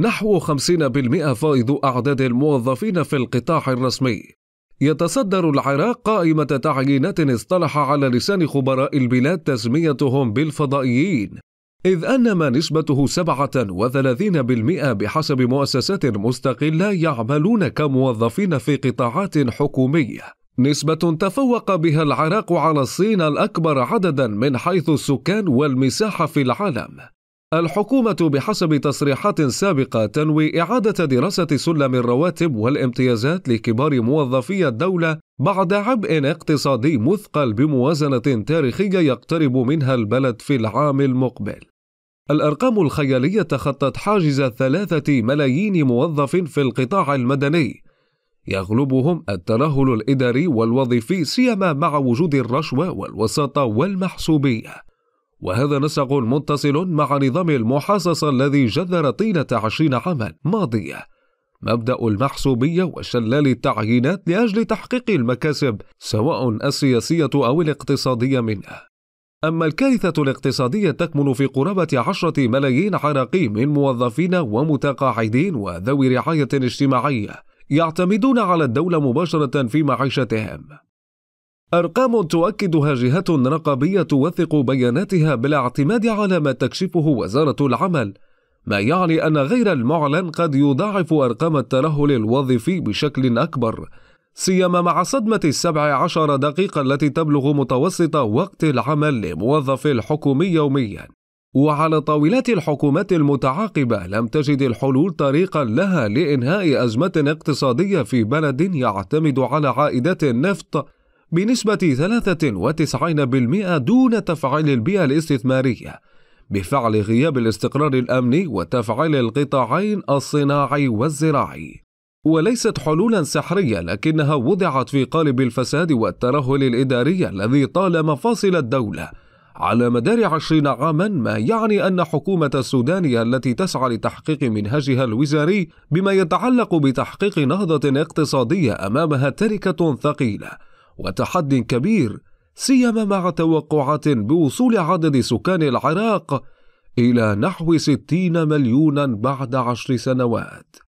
نحو 50% فائض أعداد الموظفين في القطاع الرسمي يتصدر العراق قائمة تعيينات اصطلح على لسان خبراء البلاد تسميتهم بالفضائيين إذ أن ما نسبته 37% بحسب مؤسسات مستقلة يعملون كموظفين في قطاعات حكومية نسبة تفوق بها العراق على الصين الأكبر عددا من حيث السكان والمساحة في العالم الحكومة بحسب تصريحات سابقة تنوي إعادة دراسة سلم الرواتب والامتيازات لكبار موظفي الدولة بعد عبء اقتصادي مثقل بموازنة تاريخية يقترب منها البلد في العام المقبل. الأرقام الخيالية تخطت حاجز ثلاثة ملايين موظف في القطاع المدني، يغلبهم الترهل الإداري والوظيفي سيما مع وجود الرشوة والوساطة والمحسوبية. وهذا نسق متصل مع نظام المحاصصة الذي جذر طيلة عشرين عاما ماضية مبدأ المحسوبية وشلال التعيينات لأجل تحقيق المكاسب سواء السياسية أو الاقتصادية منها أما الكارثة الاقتصادية تكمن في قرابة عشرة ملايين عراقي من موظفين ومتقاعدين وذوي رعاية اجتماعية يعتمدون على الدولة مباشرة في معيشتهم أرقام تؤكدها جهات رقابية توثق بياناتها بالاعتماد على ما تكشفه وزارة العمل، ما يعني أن غير المعلن قد يضاعف أرقام الترهل الوظيفي بشكل أكبر، سيما مع صدمة السبع عشر دقيقة التي تبلغ متوسط وقت العمل لموظف الحكم يومياً. وعلى طاولات الحكومات المتعاقبة لم تجد الحلول طريقا لها لإنهاء أزمة اقتصادية في بلد يعتمد على عائدات النفط بنسبة 93% دون تفعيل البيئة الاستثمارية بفعل غياب الاستقرار الأمني وتفعيل القطاعين الصناعي والزراعي وليست حلولا سحرية لكنها وضعت في قالب الفساد والترهل الإداري الذي طال مفاصل الدولة على مدار عشرين عاما ما يعني أن حكومة السودانية التي تسعى لتحقيق منهجها الوزاري بما يتعلق بتحقيق نهضة اقتصادية أمامها تركة ثقيلة وتحد كبير سيما مع توقعات بوصول عدد سكان العراق إلى نحو ستين مليونا بعد عشر سنوات